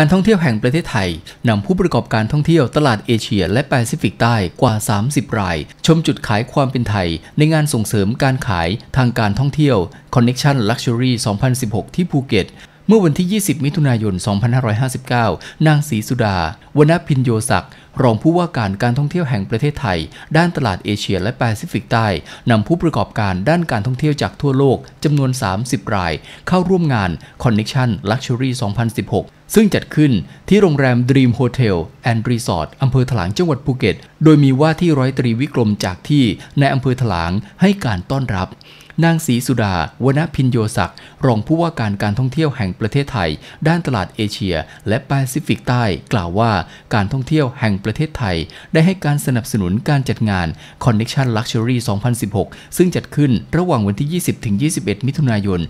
การท่องเที่ยวแห่งประเทศไทย นำผู้ประกอบการท่องเที่ยวตลาดเอเชียและแปซิฟิกใต้กว่า 30ราย ชมจุดขายความเป็นไทย ในงานส่งเสริมการขายทางการท่องเที่ยว Connection Luxury 2016 ที่ภูเก็ตเมื่อวันที่ 20 มิถุนายน 2559 นางศรีสุดา วณพินโยศักดิ์ รองผู้ว่าการการท่องเที่ยวแห่งประเทศไทย ด้านตลาดเอเชียและแปซิฟิกใต้ นำผู้ประกอบการด้านการท่องเที่ยวจากทั่วโลกจำนวน 30 ราย เข้าร่วมงาน Connection Luxury 2016 ซึ่งจัดขึ้นที่โรงแรม Dream Hotel and Resort อำเภอถลางจังหวัดภูเก็ต โดยมีว่าที่ร้อยตรีวิกรมจากที่ในอำเภอถลางให้การต้อนรับนางศรีสุดา วณพินโยศักดิ์ รองผู้ว่าการการท่องเที่ยวแห่งประเทศไทย ด้านตลาดเอเชียและแปซิฟิกใต้ กล่าวว่าการท่องเที่ยวแห่งประเทศไทย ได้ให้การสนับสนุนการจัดงาน Connection Luxury 2016 ซึ่งจัดขึ้นระหว่างวันที่ 20-21 มิถุนายน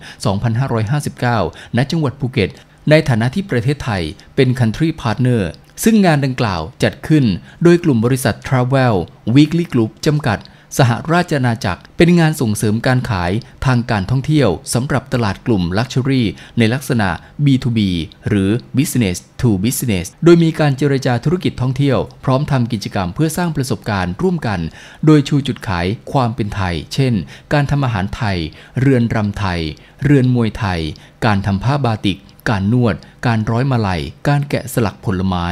2559 ณ จังหวัดภูเก็ต ในฐานะที่ประเทศไทยเป็น Country Partner ซึ่งงานดังกล่าวจัดขึ้น โดยกลุ่มบริษัท Travel Weekly Group จำกัดสหราชอาณาจักรเป็นงานส่งเสริมการขายทางการท่องเที่ยว สำหรับตลาดกลุ่มลักชัวรี่ในลักษณะ B2B หรือ Business to Business โดยมีการเจรจาธุรกิจท่องเที่ยว พร้อมทำกิจกรรมเพื่อสร้างประสบการณ์ร่วมกัน โดยชูจุดขายความเป็นไทย เช่น การทำอาหารไทย เรือนรำไทย เรือนมวยไทย การทำผ้าบาติก การนวด การร้อยมาลัย การแกะสลักผลไม้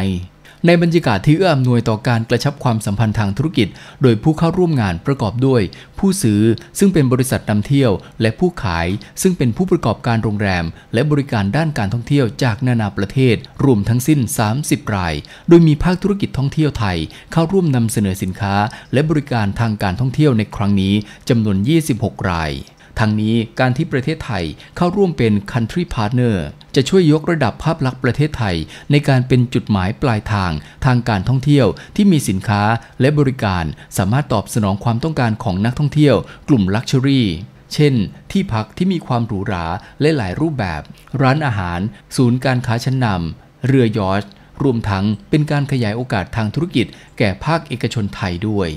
ในบรรยากาศที่เอื้ออำนวยต่อการกระชับความสัมพันธ์ทางธุรกิจ โดยผู้เข้าร่วมงานประกอบด้วย ผู้ซื้อซึ่งเป็นบริษัทนำเที่ยวและผู้ขายซึ่งเป็นผู้ประกอบการโรงแรม และบริการด้านการท่องเที่ยวจากนานาประเทศรวมทั้งสิ้น 30 ราย โดยมีภาคธุรกิจท่องเที่ยวไทย เข้าร่วมนำเสนอสินค้า และบริการทางการท่องเที่ยวในครั้งนี้จำนวน 26 รายทั้งนี้การที่ประเทศไทยเข้าร่วมเป็น country partner จะช่วยยกระดับภาพลักษณ์ประเทศไทย ในการเป็นจุดหมายปลายทางทางการท่องเที่ยวที่มีสินค้าและบริการสามารถตอบสนองความต้องการของนักท่องเที่ยวกลุ่มลักชัวรี่เช่น ที่พักที่มีความหรูหราและหลายรูปแบบ ร้านอาหาร ศูนย์การค้าชั้นนำ เรือยอชรวมทั้ง เป็นการขยายโอกาสทางธุรกิจ แก่ภาคเอกชนไทยด้วย